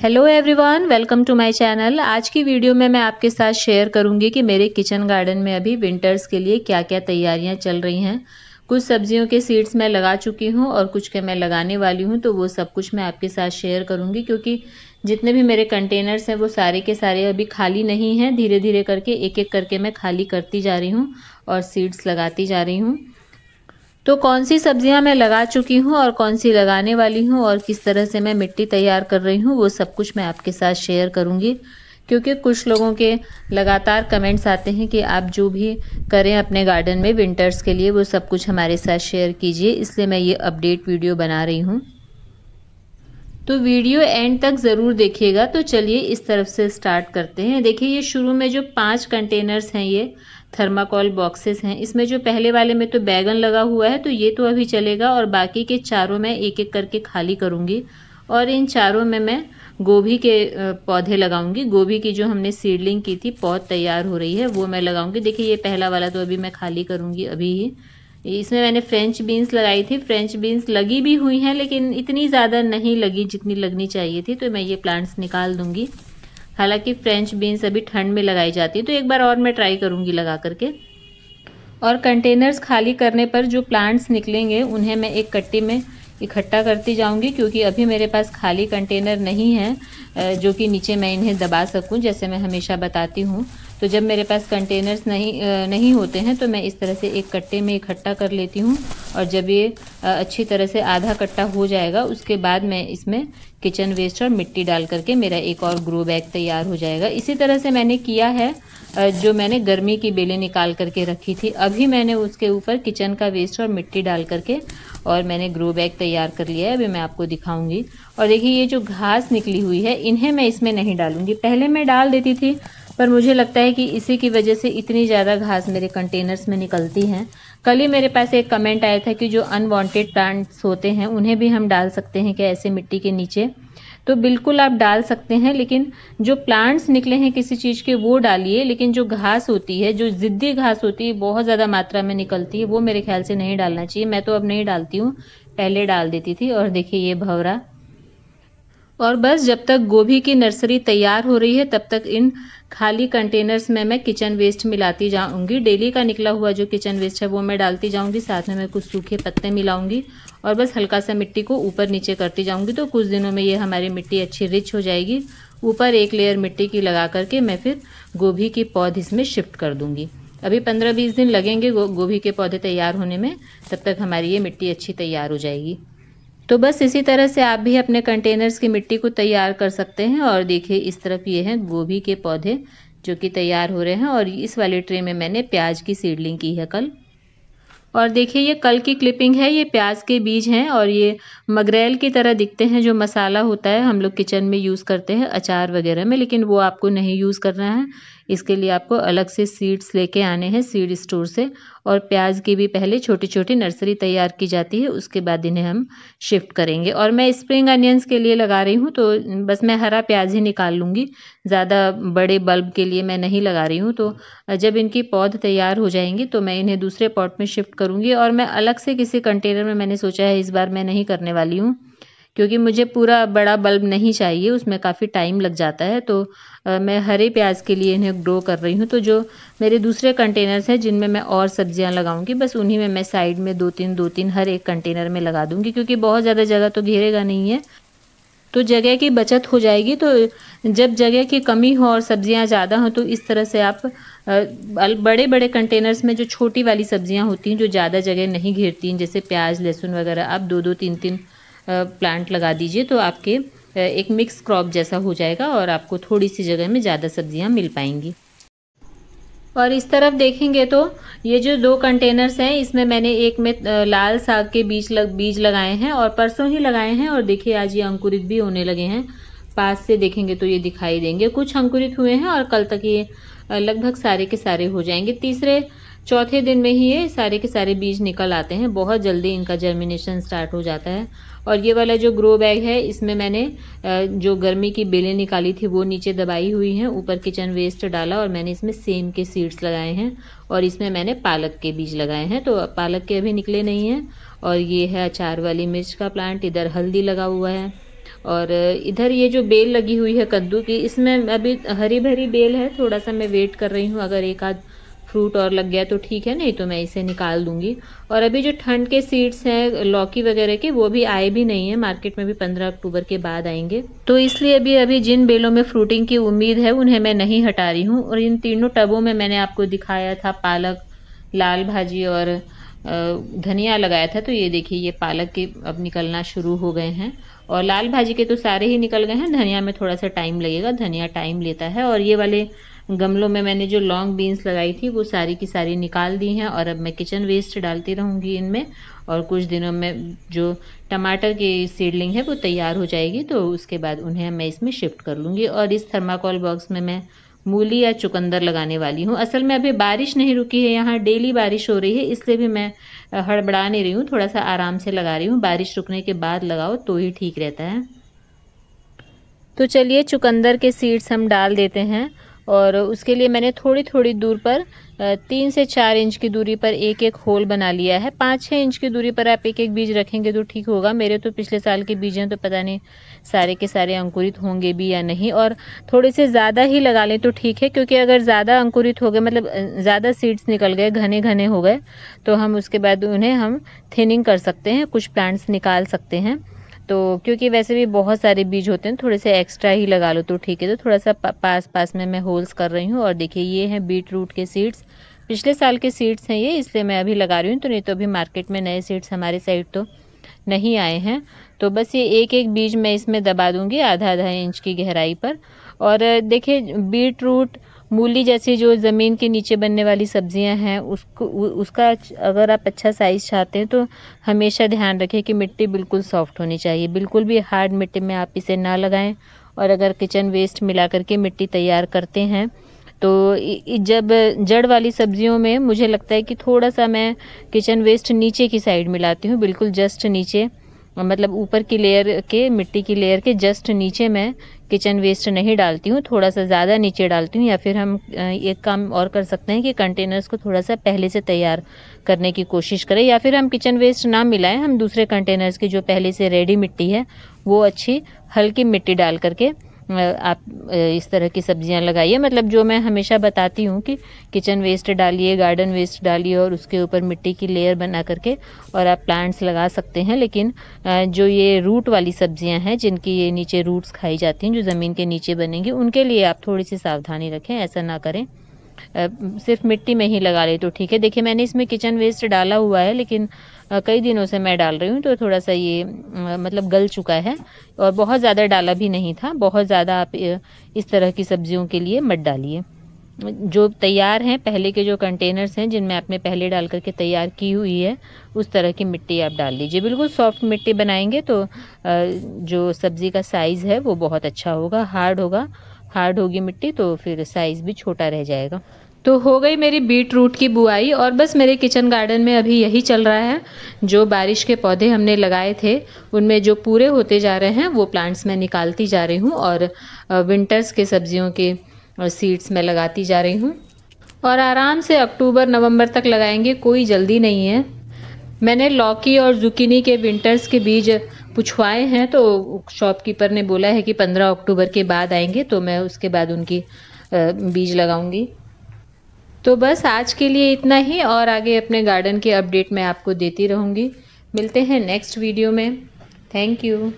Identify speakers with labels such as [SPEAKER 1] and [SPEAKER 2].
[SPEAKER 1] hello everyone welcome to my channel आज की video में मैं आपके साथ शेयर करूंगी कि मेरे किचन गार्डन में अभी विंटर्स के लिए क्या क्या तैयारियां चल रही हैं कुछ सब्जियों के सीड्स मैं लगा चुकी हूं और कुछ के मैं लगाने वाली हूं तो वो सब कुछ मैं आपके साथ शेयर करूंगी क्योंकि जितने भी मेरे कंटेनर्स हैं वो सारे के सारे अभी खाली नहीं हैं धीरे धीरे करके एक एक करके मैं खाली करती जा रही हूँ और सीड्स लगाती जा रही हूँ तो कौन सी सब्जियां मैं लगा चुकी हूँ और कौन सी लगाने वाली हूँ और किस तरह से मैं मिट्टी तैयार कर रही हूँ वो सब कुछ मैं आपके साथ शेयर करूँगी क्योंकि कुछ लोगों के लगातार कमेंट्स आते हैं कि आप जो भी करें अपने गार्डन में विंटर्स के लिए वो सब कुछ हमारे साथ शेयर कीजिए इसलिए मैं ये अपडेट वीडियो बना रही हूँ तो वीडियो एंड तक ज़रूर देखिएगा तो चलिए इस तरफ से स्टार्ट करते हैं देखिए ये शुरू में जो पांच कंटेनर्स हैं ये थर्माकोल बॉक्सेस हैं इसमें जो पहले वाले में तो बैगन लगा हुआ है तो ये तो अभी चलेगा और बाकी के चारों में एक एक करके खाली करूँगी और इन चारों में मैं गोभी के पौधे लगाऊंगी गोभी की जो हमने सीडलिंग की थी पौध तैयार हो रही है वो मैं लगाऊंगी देखिए ये पहला वाला तो अभी मैं खाली करूँगी अभी ही इसमें मैंने फ्रेंच बीन्स लगाई थी फ्रेंच बीन्स लगी भी हुई हैं लेकिन इतनी ज़्यादा नहीं लगी जितनी लगनी चाहिए थी तो मैं ये प्लांट्स निकाल दूँगी हालांकि फ्रेंच बीन्स अभी ठंड में लगाई जाती है तो एक बार और मैं ट्राई करूंगी लगा करके और कंटेनर्स खाली करने पर जो प्लांट्स निकलेंगे उन्हें मैं एक कट्टी में इकट्ठा करती जाऊंगी क्योंकि अभी मेरे पास खाली कंटेनर नहीं है जो कि नीचे मैं इन्हें दबा सकूं जैसे मैं हमेशा बताती हूं तो जब मेरे पास कंटेनर्स नहीं नहीं होते हैं तो मैं इस तरह से एक कट्टे में इकट्ठा कर लेती हूँ और जब ये अच्छी तरह से आधा कट्टा हो जाएगा उसके बाद मैं इसमें किचन वेस्ट और मिट्टी डाल करके मेरा एक और ग्रो बैग तैयार हो जाएगा इसी तरह से मैंने किया है जो मैंने गर्मी की बेलें निकाल करके रखी थी अभी मैंने उसके ऊपर किचन का वेस्ट और मिट्टी डाल करके और मैंने ग्रो बैग तैयार कर लिया है अभी मैं आपको दिखाऊंगी और देखिए ये जो घास निकली हुई है इन्हें मैं इसमें नहीं डालूंगी पहले मैं डाल देती थी पर मुझे लगता है कि इसी की वजह से इतनी ज़्यादा घास मेरे कंटेनर्स में निकलती हैं कल ही मेरे पास एक कमेंट आया था कि जो अनवांटेड प्लांट्स होते हैं उन्हें भी हम डाल सकते हैं क्या ऐसे मिट्टी के नीचे तो बिल्कुल आप डाल सकते हैं लेकिन जो प्लांट्स निकले हैं किसी चीज़ के वो डालिए लेकिन जो घास होती है जो ज़िद्दी घास होती है बहुत ज़्यादा मात्रा में निकलती है वो मेरे ख्याल से नहीं डालना चाहिए मैं तो अब नहीं डालती हूँ पहले डाल देती थी और देखिए ये भवरा और बस जब तक गोभी की नर्सरी तैयार हो रही है तब तक इन खाली कंटेनर्स में मैं किचन वेस्ट मिलाती जाऊंगी डेली का निकला हुआ जो किचन वेस्ट है वो मैं डालती जाऊंगी साथ में मैं कुछ सूखे पत्ते मिलाऊंगी और बस हल्का सा मिट्टी को ऊपर नीचे करती जाऊंगी तो कुछ दिनों में ये हमारी मिट्टी अच्छी रिच हो जाएगी ऊपर एक लेयर मिट्टी की लगा करके मैं फिर गोभी की पौध इसमें शिफ्ट कर दूँगी अभी पंद्रह बीस दिन लगेंगे गोभी के पौधे तैयार होने में तब तक हमारी ये मिट्टी अच्छी तैयार हो जाएगी तो बस इसी तरह से आप भी अपने कंटेनर्स की मिट्टी को तैयार कर सकते हैं और देखिए इस तरफ ये हैं गोभी के पौधे जो कि तैयार हो रहे हैं और इस वाले ट्रे में मैंने प्याज की सीडलिंग की है कल और देखिए ये कल की क्लिपिंग है ये प्याज के बीज हैं और ये मगरेल की तरह दिखते हैं जो मसाला होता है हम लोग किचन में यूज़ करते हैं अचार वगैरह में लेकिन वो आपको नहीं यूज़ करना है इसके लिए आपको अलग से सीड्स लेके आने हैं सीड स्टोर से और प्याज की भी पहले छोटी छोटी नर्सरी तैयार की जाती है उसके बाद इन्हें हम शिफ्ट करेंगे और मैं स्प्रिंग अनियंस के लिए लगा रही हूँ तो बस मैं हरा प्याज ही निकाल लूँगी ज़्यादा बड़े बल्ब के लिए मैं नहीं लगा रही हूँ तो जब इनकी पौध तैयार हो जाएंगी तो मैं इन्हें दूसरे पॉट में शिफ्ट करूँगी और मैं अलग से किसी कंटेनर में मैंने सोचा है इस बार मैं नहीं करने वाली हूँ क्योंकि मुझे पूरा बड़ा बल्ब नहीं चाहिए उसमें काफ़ी टाइम लग जाता है तो आ, मैं हरे प्याज के लिए इन्हें ग्रो कर रही हूँ तो जो मेरे दूसरे कंटेनर्स हैं जिनमें मैं और सब्जियाँ लगाऊंगी बस उन्हीं में मैं साइड में दो तीन दो तीन हर एक कंटेनर में लगा दूँगी क्योंकि बहुत ज़्यादा जगह तो घेरेगा नहीं है तो जगह की बचत हो जाएगी तो जब जगह की कमी हो और सब्जियां ज़्यादा हों तो इस तरह से आप बड़े बड़े कंटेनर्स में जो छोटी वाली सब्जियां होती हैं जो ज़्यादा जगह नहीं घेरती हैं जैसे प्याज लहसुन वगैरह आप दो दो तीन तीन प्लांट लगा दीजिए तो आपके एक मिक्स क्रॉप जैसा हो जाएगा और आपको थोड़ी सी जगह में ज़्यादा सब्जियां मिल पाएंगी और इस तरफ देखेंगे तो ये जो दो कंटेनर्स हैं इसमें मैंने एक में लाल साग के बीज लग बीज लगाए हैं और परसों ही लगाए हैं और देखिए आज ये अंकुरित भी होने लगे हैं पास से देखेंगे तो ये दिखाई देंगे कुछ अंकुरित हुए हैं और कल तक ये लगभग सारे के सारे हो जाएंगे तीसरे चौथे दिन में ही ये सारे के सारे बीज निकल आते हैं बहुत जल्दी इनका जर्मिनेशन स्टार्ट हो जाता है और ये वाला जो ग्रो बैग है इसमें मैंने जो गर्मी की बेलें निकाली थी वो नीचे दबाई हुई हैं ऊपर किचन वेस्ट डाला और मैंने इसमें सेम के सीड्स लगाए हैं और इसमें मैंने पालक के बीज लगाए हैं तो पालक के अभी निकले नहीं हैं और ये है अचार वाली मिर्च का प्लांट इधर हल्दी लगा हुआ है और इधर ये जो बेल लगी हुई है कद्दू की इसमें अभी हरी भरी बेल है थोड़ा सा मैं वेट कर रही हूँ अगर एक आध फ्रूट और लग गया तो ठीक है नहीं तो मैं इसे निकाल दूंगी और अभी जो ठंड के सीड्स हैं लौकी वगैरह के वो भी आए भी नहीं है मार्केट में भी पंद्रह अक्टूबर के बाद आएंगे तो इसलिए अभी अभी जिन बेलों में फ्रूटिंग की उम्मीद है उन्हें मैं नहीं हटा रही हूँ और इन तीनों टबों में मैंने आपको दिखाया था पालक लाल भाजी और धनिया लगाया था तो ये देखिए ये पालक के अब निकलना शुरू हो गए हैं और लाल भाजी के तो सारे ही निकल गए हैं धनिया में थोड़ा सा टाइम लगेगा धनिया टाइम लेता है और ये वाले गमलों में मैंने जो लॉन्ग बीन्स लगाई थी वो सारी की सारी निकाल दी हैं और अब मैं किचन वेस्ट डालती रहूँगी इनमें और कुछ दिनों में जो टमाटर की सीडलिंग है वो तैयार हो जाएगी तो उसके बाद उन्हें मैं इसमें शिफ्ट कर लूँगी और इस थर्माकोल बॉक्स में मैं मूली या चुकंदर लगाने वाली हूँ असल में अभी बारिश नहीं रुकी है यहाँ डेली बारिश हो रही है इसलिए भी मैं हड़बड़ा नहीं रही हूँ थोड़ा सा आराम से लगा रही हूँ बारिश रुकने के बाद लगाओ तो ही ठीक रहता है तो चलिए चुकंदर के सीड्स हम डाल देते हैं और उसके लिए मैंने थोड़ी थोड़ी दूर पर तीन से चार इंच की दूरी पर एक एक होल बना लिया है पाँच छः इंच की दूरी पर आप एक एक बीज रखेंगे तो ठीक होगा मेरे तो पिछले साल के बीज हैं तो पता नहीं सारे के सारे अंकुरित होंगे भी या नहीं और थोड़े से ज़्यादा ही लगा लें तो ठीक है क्योंकि अगर ज़्यादा अंकुरित हो गए मतलब ज़्यादा सीड्स निकल गए घने घने हो गए तो हम उसके बाद उन्हें हम थिनिंग कर सकते हैं कुछ प्लांट्स निकाल सकते हैं तो क्योंकि वैसे भी बहुत सारे बीज होते हैं थोड़े से एक्स्ट्रा ही लगा लो तो ठीक है तो थोड़ा सा पास पास में मैं होल्स कर रही हूँ और देखिए ये हैं बीट रूट के सीड्स पिछले साल के सीड्स हैं ये इसलिए मैं अभी लगा रही हूँ तो नहीं तो अभी मार्केट में नए सीड्स हमारे साइड तो नहीं आए हैं तो बस ये एक एक बीज मैं इसमें दबा दूँगी आधा आधा इंच की गहराई पर और देखिए बीट रूट मूली जैसी जो ज़मीन के नीचे बनने वाली सब्जियां हैं उसको उसका अगर आप अच्छा साइज़ चाहते हैं तो हमेशा ध्यान रखें कि मिट्टी बिल्कुल सॉफ्ट होनी चाहिए बिल्कुल भी हार्ड मिट्टी में आप इसे ना लगाएं और अगर किचन वेस्ट मिला करके मिट्टी तैयार करते हैं तो जब जड़ वाली सब्जियों में मुझे लगता है कि थोड़ा सा मैं किचन वेस्ट नीचे की साइड मिलाती हूँ बिल्कुल जस्ट नीचे मतलब ऊपर की लेयर के मिट्टी की लेयर के जस्ट नीचे मैं किचन वेस्ट नहीं डालती हूँ थोड़ा सा ज़्यादा नीचे डालती हूँ या फिर हम एक काम और कर सकते हैं कि कंटेनर्स को थोड़ा सा पहले से तैयार करने की कोशिश करें या फिर हम किचन वेस्ट ना मिलाएं हम दूसरे कंटेनर्स की जो पहले से रेडी मिट्टी है वो अच्छी हल्की मिट्टी डाल करके आप इस तरह की सब्जियां लगाइए मतलब जो मैं हमेशा बताती हूँ कि किचन वेस्ट डालिए गार्डन वेस्ट डालिए और उसके ऊपर मिट्टी की लेयर बना करके और आप प्लांट्स लगा सकते हैं लेकिन जो ये रूट वाली सब्जियां हैं जिनकी ये नीचे रूट्स खाई जाती हैं जो ज़मीन के नीचे बनेंगी उनके लिए आप थोड़ी सी सावधानी रखें ऐसा ना करें सिर्फ मिट्टी में ही लगा ले तो ठीक है देखिए मैंने इसमें किचन वेस्ट डाला हुआ है लेकिन कई दिनों से मैं डाल रही हूँ तो थोड़ा सा ये मतलब गल चुका है और बहुत ज़्यादा डाला भी नहीं था बहुत ज़्यादा आप इस तरह की सब्जियों के लिए मत डालिए जो तैयार हैं पहले के जो कंटेनर्स हैं जिनमें आपने पहले डाल करके तैयार की हुई है उस तरह की मिट्टी आप डाल दीजिए बिल्कुल सॉफ्ट मिट्टी बनाएंगे तो जो सब्ज़ी का साइज़ है वो बहुत अच्छा होगा हार्ड होगा हार्ड होगी मिट्टी तो फिर साइज़ भी छोटा रह जाएगा तो हो गई मेरी बीट रूट की बुआई और बस मेरे किचन गार्डन में अभी यही चल रहा है जो बारिश के पौधे हमने लगाए थे उनमें जो पूरे होते जा रहे हैं वो प्लांट्स मैं निकालती जा रही हूँ और विंटर्स के सब्जियों के सीड्स मैं लगाती जा रही हूँ और आराम से अक्टूबर नवंबर तक लगाएंगे कोई जल्दी नहीं है मैंने लौकी और जुकीनी के विंटर्स के बीज पूछवाए हैं तो शॉपकीपर ने बोला है कि पंद्रह अक्टूबर के बाद आएंगे तो मैं उसके बाद उनकी बीज लगाऊंगी तो बस आज के लिए इतना ही और आगे अपने गार्डन के अपडेट मैं आपको देती रहूँगी मिलते हैं नेक्स्ट वीडियो में थैंक यू